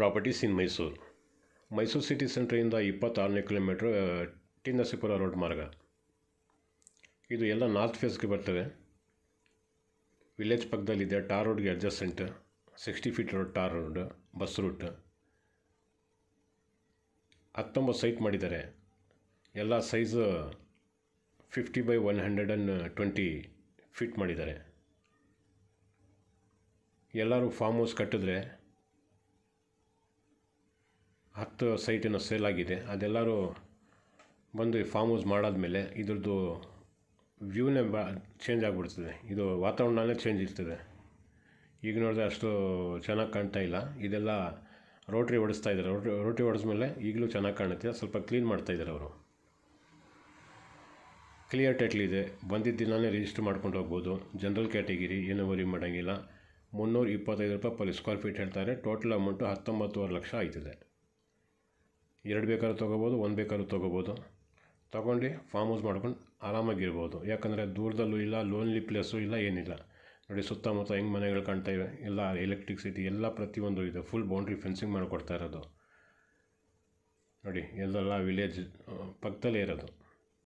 properties in Mysuru Mysuru city ಸೆಂಟ್ರಿಂದ ಇಪ್ಪತ್ತಾರನೇ kilometre T Narasipura road ಮಾರ್ಗ ಇದು ಎಲ್ಲ ನಾರ್ತ್ ಫೇಸ್ಗೆ ಬರ್ತದೆ ವಿಲೇಜ್ ಪಕ್ಕದಲ್ಲಿದೆ ಟಾರ್ ರೋಡ್ಗೆ adjacent sixty feet road tar road bus route ಹತ್ತೊಂಬತ್ತು ಸೈಟ್ ಮಾಡಿದ್ದಾರೆ ಎಲ್ಲ size fifty by one hundred and twenty feet ಮಾಡಿದ್ದಾರೆ ಎಲ್ಲರೂ ಫಾರ್ಮ್ ಹೌಸ್ ಕಟ್ಟಿದ್ರೆ ಹತ್ತು ಸೈಟಿನ ಸೇಲ್ ಆಗಿದೆ ಅದೆಲ್ಲರೂ ಬಂದು ಈ ಫಾರ್ಮ್ ಹೌಸ್ ಮಾಡಾದಮೇಲೆ ಇದ್ರದ್ದು ವ್ಯೂನೇ ಬ ಚೇಂಜ್ ಆಗಿಬಿಡ್ತದೆ ಇದು ವಾತಾವರಣನೇ ಚೇಂಜ್ ಇರ್ತದೆ ಈಗ ನೋಡಿದ್ರೆ ಅಷ್ಟು ಚೆನ್ನಾಗಿ ಕಾಣ್ತಾ ಇಲ್ಲ ಇದೆಲ್ಲ ರೋಟ್ರಿ ಹೊಡಿಸ್ತಾ ಇದ್ದಾರೆ ರೋಟ್ರಿ ರೋಟ್ರಿ ಹೊಡೆಸ್ಮೇಲೆ ಈಗಲೂ ಚೆನ್ನಾಗಿ ಕಾಣುತ್ತೆ ಸ್ವಲ್ಪ ಕ್ಲೀನ್ ಮಾಡ್ತಾ ಇದ್ದಾರೆ ಅವರು ಕ್ಲಿಯರ್ ಟೈಟ್ಲ್ ಇದೆ ಬಂದಿದ್ದ ದಿನವೇ ರಿಜಿಸ್ಟರ್ ಮಾಡ್ಕೊಂಡು ಹೋಗ್ಬೋದು ಜನರಲ್ ಕ್ಯಾಟಗಿರಿ ಏನೂ ವರಿ ಮಾಡೋಂಗಿಲ್ಲ ಮುನ್ನೂರು ಇಪ್ಪತ್ತೈದು ರೂಪಾಯಿ ಪರ್ ಸ್ಕ್ವೇರ್ ಫೀಟ್ ಹೇಳ್ತಾರೆ ಟೋಟಲ್ ಅಮೌಂಟು ಹತ್ತೊಂಬತ್ತುವರೆ ಲಕ್ಷ ಆಯ್ತದೆ ಎರಡು ಬೇಕಾದ್ರೂ ತೊಗೋಬೋದು ಒಂದು ಬೇಕಾದ್ರೂ ತೊಗೋಬೋದು ತೊಗೊಂಡು ಫಾರ್ಮ್ ಹೌಸ್ ಮಾಡ್ಕೊಂಡು ಆರಾಮಾಗಿರ್ಬೋದು ಯಾಕಂದರೆ ದೂರದಲ್ಲೂ ಇಲ್ಲ ಲೋನ್ಲಿ ಪ್ಲೇಸು ಇಲ್ಲ ಏನಿಲ್ಲ ನೋಡಿ ಸುತ್ತಮುತ್ತ ಹೆಂಗೆ ಮನೆಗಳು ಕಾಣ್ತಾ ಇವೆ ಎಲ್ಲ ಎಲೆಕ್ಟ್ರಿಕ್ಸಿಟಿ ಎಲ್ಲ ಪ್ರತಿಯೊಂದು ಇದೆ ಫುಲ್ ಬೌಂಡ್ರಿ ಫೆನ್ಸಿಂಗ್ ಮಾಡಿಕೊಡ್ತಾ ಇರೋದು ನೋಡಿ ಎಲ್ಲೆಲ್ಲ ವಿಲೇಜ್ ಪಕ್ಕದಲ್ಲೇ ಇರೋದು